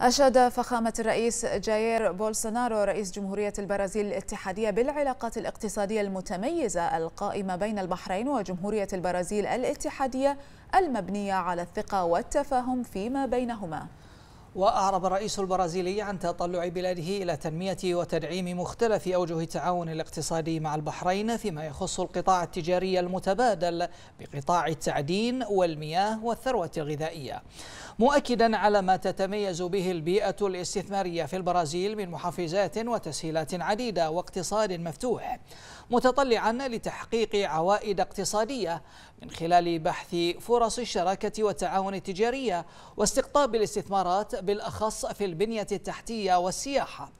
أشاد فخامة الرئيس جاير بولسونارو رئيس جمهورية البرازيل الاتحادية بالعلاقات الاقتصادية المتميزة القائمة بين البحرين وجمهورية البرازيل الاتحادية المبنية على الثقة والتفاهم فيما بينهما وأعرب الرئيس البرازيلي عن تطلع بلاده إلى تنمية وتدعيم مختلف أوجه التعاون الاقتصادي مع البحرين فيما يخص القطاع التجاري المتبادل بقطاع التعدين والمياه والثروة الغذائية مؤكدا على ما تتميز به البيئة الاستثمارية في البرازيل من محفزات وتسهيلات عديدة واقتصاد مفتوح متطلعا لتحقيق عوائد اقتصادية من خلال بحث فرص الشراكة والتعاون التجارية واستقطاب الاستثمارات بالأخص في البنية التحتية والسياحة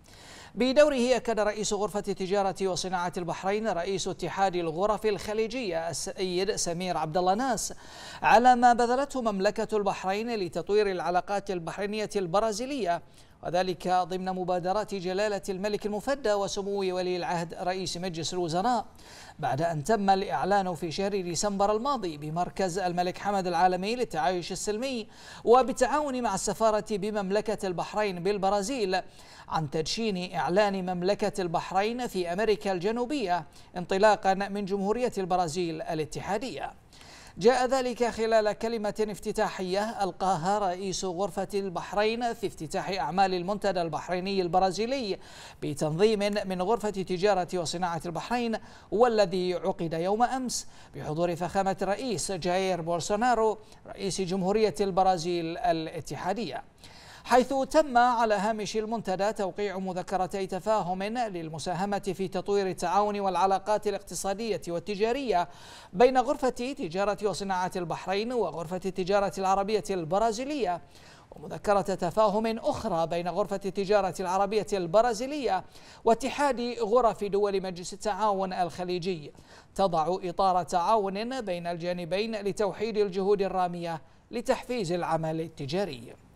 بدوره أكد رئيس غرفة تجارة وصناعة البحرين رئيس اتحاد الغرف الخليجية السيد سمير عبد الله ناس على ما بذلته مملكة البحرين لتطوير العلاقات البحرينية البرازيلية وذلك ضمن مبادرات جلالة الملك المفدى وسمو ولي العهد رئيس مجلس الوزراء بعد أن تم الإعلان في شهر ديسمبر الماضي بمركز الملك حمد العالمي للتعايش السلمي وبالتعاون مع السفارة بمملكة البحرين بالبرازيل عن تدشين إعلان مملكة البحرين في أمريكا الجنوبية انطلاقا من جمهورية البرازيل الاتحادية جاء ذلك خلال كلمة افتتاحية ألقاها رئيس غرفة البحرين في افتتاح أعمال المنتدى البحريني البرازيلي بتنظيم من غرفة تجارة وصناعة البحرين والذي عقد يوم أمس بحضور فخامة الرئيس جاير بولسونارو رئيس جمهورية البرازيل الاتحادية حيث تم على هامش المنتدى توقيع مذكرتي تفاهم للمساهمة في تطوير التعاون والعلاقات الاقتصادية والتجارية بين غرفة تجارة وصناعة البحرين وغرفة التجارة العربية البرازيلية ومذكرة تفاهم أخرى بين غرفة التجارة العربية البرازيلية واتحاد غرف دول مجلس التعاون الخليجي تضع إطار تعاون بين الجانبين لتوحيد الجهود الرامية لتحفيز العمل التجاري